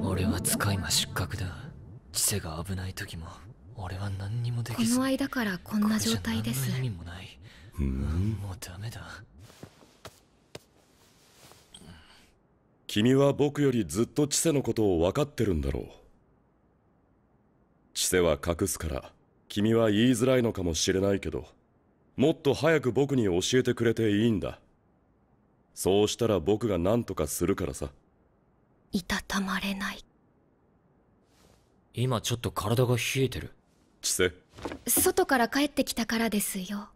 俺は使い魔失格だ知性が危ない時も俺は何にもできずこの間からこんな状態です意もない、うん、もうダメだ君は僕よりずっと知性のことを分かってるんだろう知性は隠すから君は言いづらいのかもしれないけどもっと早く僕に教えてくれていいんだそうしたら僕が何とかするからさいたたまれない今ちょっと体が冷えてる千世外から帰ってきたからですよ